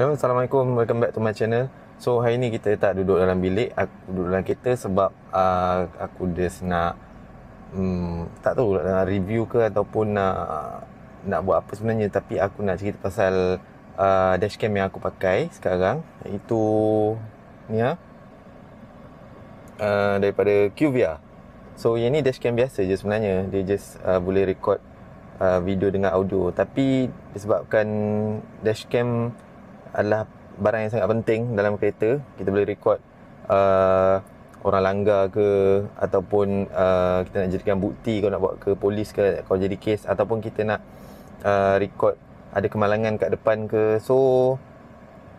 Hello, Assalamualaikum. Welcome back to my channel. So, hari ni kita tak duduk dalam bilik. Aku duduk dalam kereta sebab uh, aku just nak um, tak tahu lah, nak review ke ataupun nak nak buat apa sebenarnya. Tapi aku nak cerita pasal uh, dashcam yang aku pakai sekarang. Itu ni lah. Uh, daripada QVIA. So, yang ni dashcam biasa je sebenarnya. Dia just uh, boleh record uh, video dengan audio. Tapi disebabkan dashcam... cam adalah barang yang sangat penting dalam kereta kita boleh record uh, orang langgar ke ataupun uh, kita nak jadikan bukti kau nak bawa ke polis ke kau jadi kes ataupun kita nak uh, record ada kemalangan kat depan ke so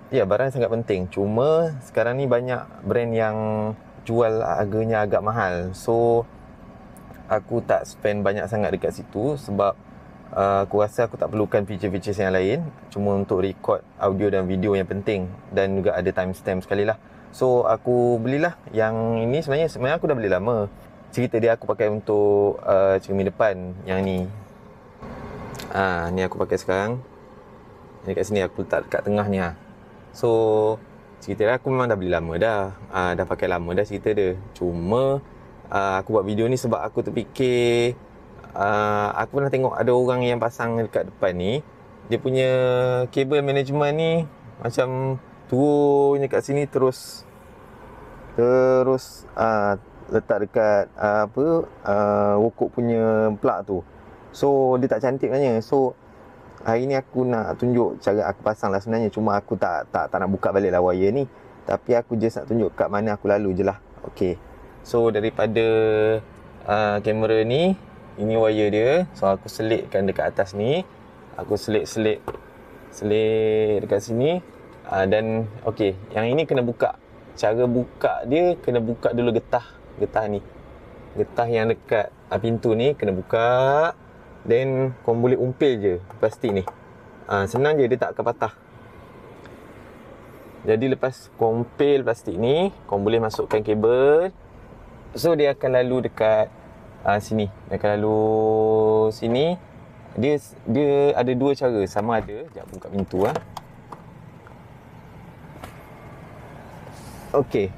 ya yeah, barang sangat penting cuma sekarang ni banyak brand yang jual harganya agak mahal so aku tak spend banyak sangat dekat situ sebab Ah, aku rasa aku tak perlukan feature-features yang lain cuma untuk record audio dan video yang penting dan juga ada timestamp sekali lah so aku belilah yang ini sebenarnya sebenarnya aku dah beli lama cerita dia aku pakai untuk uh, cermin depan yang ni ah ha, ni aku pakai sekarang ni kat sini aku letak kat tengah ni ha. so cerita dia aku memang dah beli lama dah uh, dah pakai lama dah cerita dia cuma uh, aku buat video ni sebab aku terfikir Ah, aku pernah tengok ada orang yang pasang dekat depan ni dia punya kabel management ni macam turunnya kat sini terus terus uh, letak dekat uh, apa a uh, wokok punya plug tu so dia tak cantik sebenarnya so hari ni aku nak tunjuk cara aku pasang lah sebenarnya cuma aku tak tak tak nak buka balik lah wire ni tapi aku just nak tunjuk kat mana aku lalu je lah Okay So daripada uh, kamera ni ini wire dia so aku selitkan dekat atas ni aku selit-selit selit dekat sini uh, dan ok yang ini kena buka cara buka dia kena buka dulu getah getah ni getah yang dekat uh, pintu ni kena buka then kau boleh umpil je pasti ni uh, senang je dia tak akan patah jadi lepas kompil plastik ni, kau boleh masukkan kabel. So dia akan lalu dekat uh, sini. Dan kalau sini dia dia ada dua cara sama ada jap buka pintu ah. Okey.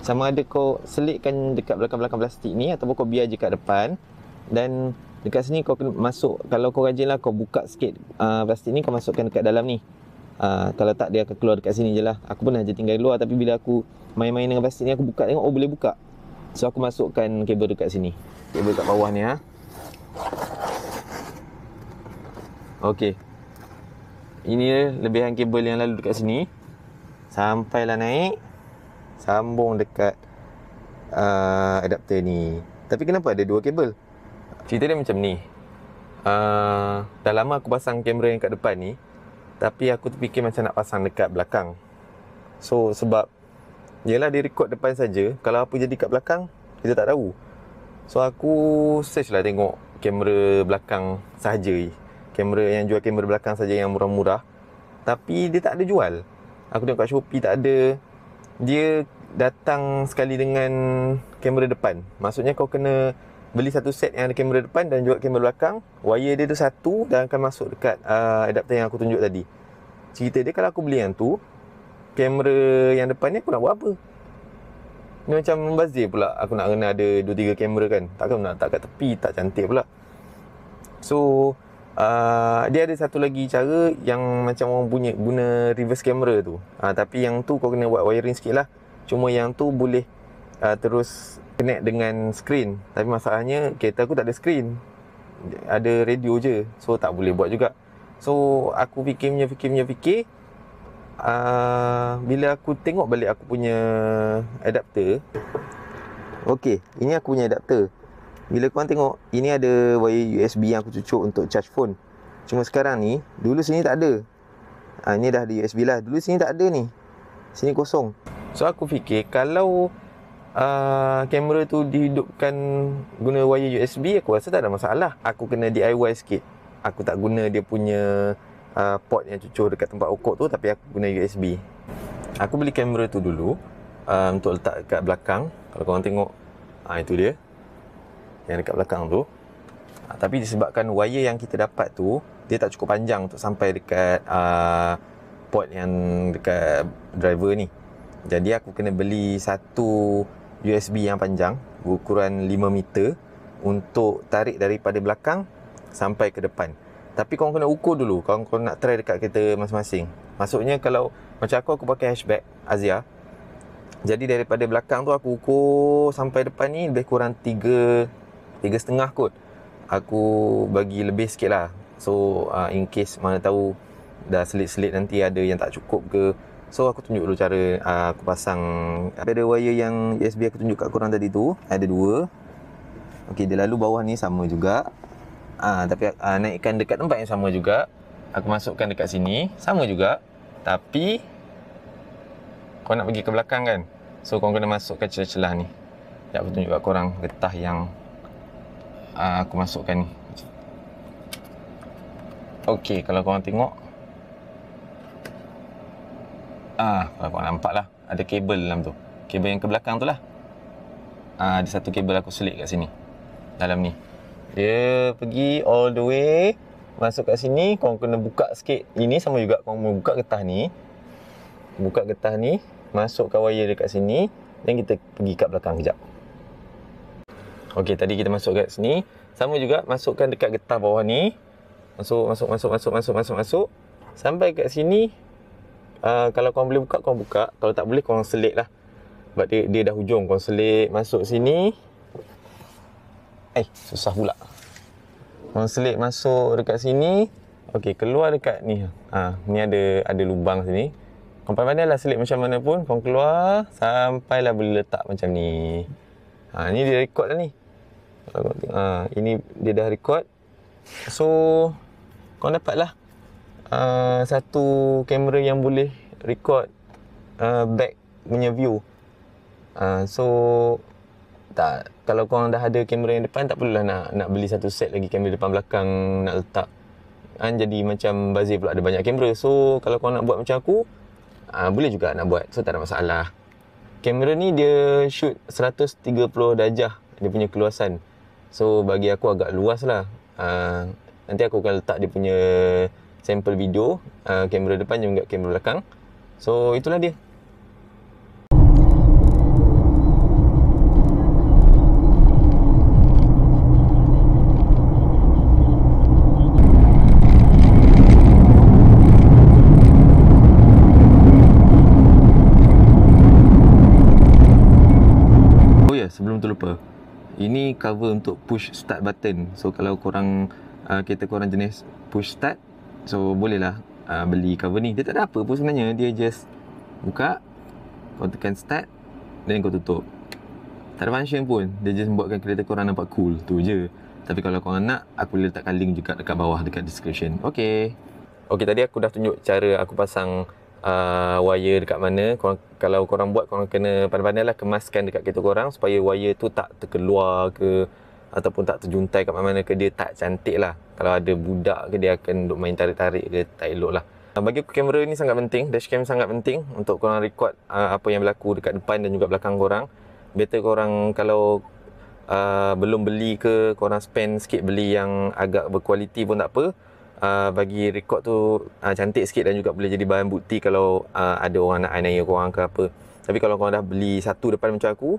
Sama ada kau selitkan dekat belakang-belakang plastik ni ataupun kau biar je kat depan dan dekat sini kau kena masuk kalau kau rajinlah kau buka sikit uh, plastik ni kau masukkan dekat dalam ni. Uh, kalau tak dia akan keluar dekat sini je lah Aku pun aja tinggal luar Tapi bila aku main-main dengan plastik ni Aku buka tengok Oh boleh buka So aku masukkan kabel dekat sini. Kabel kat bawah ni ha. Okey. Ini lebihan kabel yang lalu dekat sini. Sampailah naik sambung dekat uh, adapter ni. Tapi kenapa ada dua kabel? Cerita dia macam ni. Uh, dah lama aku pasang kamera yang kat depan ni Tapi aku terfikir macam nak pasang dekat belakang So sebab Yelah dia record depan saja. Kalau apa jadi kat belakang Kita tak tahu So aku search lah tengok Kamera belakang sahaja Kamera yang jual kamera belakang saja yang murah-murah Tapi dia tak ada jual Aku tengok kat Shopee tak ada Dia datang sekali dengan kamera depan Maksudnya kau kena beli satu set yang ada kamera depan dan juga kamera belakang Wire dia tu satu dan akan masuk dekat uh, adapter yang aku tunjuk tadi Cerita dia kalau aku beli yang tu kamera yang depan ni aku nak buat apa? Ni macam membazir pula aku nak kena ada 2 3 kamera kan. Takkan nak letak kat tepi tak cantik pula. So uh, dia ada satu lagi cara yang macam orang bunyi guna reverse camera tu. Uh, tapi yang tu kau kena buat wiring sikit lah. Cuma yang tu boleh uh, terus connect dengan screen. Tapi masalahnya kereta aku tak ada screen. Ada radio je. So tak boleh buat juga. So aku fikir punya fikir fikir Ah, bila aku tengok balik aku punya adapter Okey, ini aku punya adapter Bila korang tengok, ini ada wire USB yang aku cucuk untuk charge phone Cuma sekarang ni, dulu sini tak ada ha, Ini dah ada USB lah, dulu sini tak ada ni Sini kosong So aku fikir, kalau ah, kamera tu dihidupkan guna wire USB Aku rasa tak ada masalah Aku kena DIY sikit Aku tak guna dia punya uh, port yang cucur dekat tempat ukur tu tapi aku guna USB. Aku beli kamera tu dulu uh, untuk letak dekat belakang. Kalau korang tengok, uh, itu dia. Yang dekat belakang tu. Uh, tapi disebabkan wire yang kita dapat tu, dia tak cukup panjang untuk sampai dekat uh, port yang dekat driver ni. Jadi aku kena beli satu USB yang panjang ukuran 5 meter untuk tarik daripada belakang sampai ke depan tapi kau kena ukur dulu kau kau nak try dekat kereta masing-masing maksudnya kalau macam aku aku pakai hatchback Azia jadi daripada belakang tu aku ukur sampai depan ni lebih kurang 3 tiga setengah kot aku bagi lebih sikit lah so uh, in case mana tahu dah selit-selit nanti ada yang tak cukup ke so aku tunjuk dulu cara uh, aku pasang pada wire yang USB aku tunjuk kat korang tadi tu ada dua Okey, dia lalu bawah ni sama juga Ah, tapi ah, naikkan dekat tempat yang sama juga. Aku masukkan dekat sini, sama juga. Tapi kau nak pergi ke belakang kan? So kau kena masukkan celah-celah ni. Jap aku tunjuk kat korang getah yang ah, aku masukkan ni. Okey, kalau korang tengok Ah, kalau kau nampak lah Ada kabel dalam tu Kabel yang ke belakang tu lah ah, Ada satu kabel aku selit kat sini Dalam ni dia pergi all the way Masuk kat sini Korang kena buka sikit Ini sama juga Korang kena buka getah ni Buka getah ni Masukkan wire dekat sini Dan kita pergi kat belakang kejap Okey, tadi kita masuk kat sini Sama juga Masukkan dekat getah bawah ni Masuk, masuk, masuk, masuk, masuk, masuk, masuk Sampai kat sini uh, Kalau korang boleh buka, korang buka Kalau tak boleh, korang selit lah Sebab dia, dia dah hujung Korang selit Masuk sini Eh, susah pula. Konslet masuk dekat sini. Okey, keluar dekat ni. Ha, ni ada ada lubang sini. Kompai mana lah selit macam mana pun. Kau keluar sampai lah boleh letak macam ni. Ha, ni dia record lah ni. Ha, ini dia dah record. So, kau dapatlah uh, satu kamera yang boleh record uh, back punya view. Uh, so, tak kalau korang dah ada kamera yang depan tak perlulah nak nak beli satu set lagi kamera depan belakang nak letak kan jadi macam bazir pula ada banyak kamera so kalau kau nak buat macam aku uh, boleh juga nak buat so tak ada masalah kamera ni dia shoot 130 darjah dia punya keluasan so bagi aku agak luas lah uh, nanti aku akan letak dia punya sampel video uh, kamera depan juga kamera belakang so itulah dia ini cover untuk push start button so kalau korang uh, kereta korang jenis push start so bolehlah uh, beli cover ni dia tak ada apa pun sebenarnya dia just buka kau tekan start dan kau tutup tak ada function pun dia just buatkan kereta korang nampak cool tu je tapi kalau korang nak aku boleh letakkan link juga dekat bawah dekat description ok ok tadi aku dah tunjuk cara aku pasang uh, wire dekat mana korang, kalau korang buat korang kena pandai-pandai lah kemaskan dekat kereta korang supaya wire tu tak terkeluar ke ataupun tak terjuntai kat mana-mana ke dia tak cantik lah kalau ada budak ke dia akan duduk main tarik-tarik ke tak elok lah ah, bagi aku kamera ni sangat penting dashcam sangat penting untuk korang record uh, apa yang berlaku dekat depan dan juga belakang korang better korang kalau uh, belum beli ke korang spend sikit beli yang agak berkualiti pun tak apa uh, bagi rekod tu uh, cantik sikit dan juga boleh jadi bahan bukti kalau uh, ada orang nak aniaya korang ke apa tapi kalau kau dah beli satu depan macam aku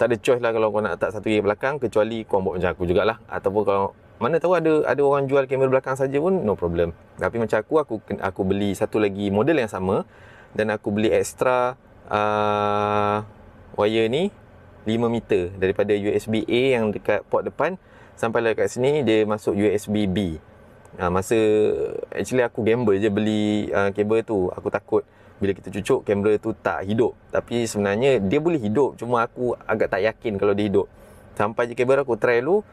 tak ada choice lah kalau kau nak tak satu kamera belakang kecuali korang buat macam aku jugalah ataupun kalau mana tahu ada ada orang jual kamera belakang saja pun no problem tapi macam aku aku aku beli satu lagi model yang sama dan aku beli extra uh, wire ni 5 meter daripada USB A yang dekat port depan sampai lah kat sini dia masuk USB B Ha, masa actually aku gamble je beli uh, kabel tu. Aku takut bila kita cucuk kamera tu tak hidup. Tapi sebenarnya dia boleh hidup cuma aku agak tak yakin kalau dia hidup. Sampai je kabel aku try dulu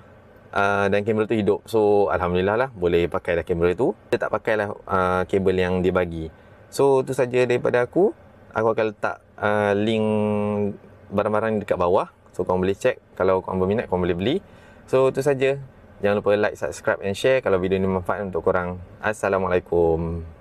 uh, dan kamera tu hidup. So alhamdulillah lah boleh pakai dah kamera tu. Dia tak pakai lah uh, kabel yang dia bagi. So tu saja daripada aku. Aku akan letak uh, link barang-barang dekat bawah. So korang boleh check kalau korang berminat korang boleh beli. So tu saja. Jangan lupa like, subscribe and share kalau video ini bermanfaat untuk korang. Assalamualaikum.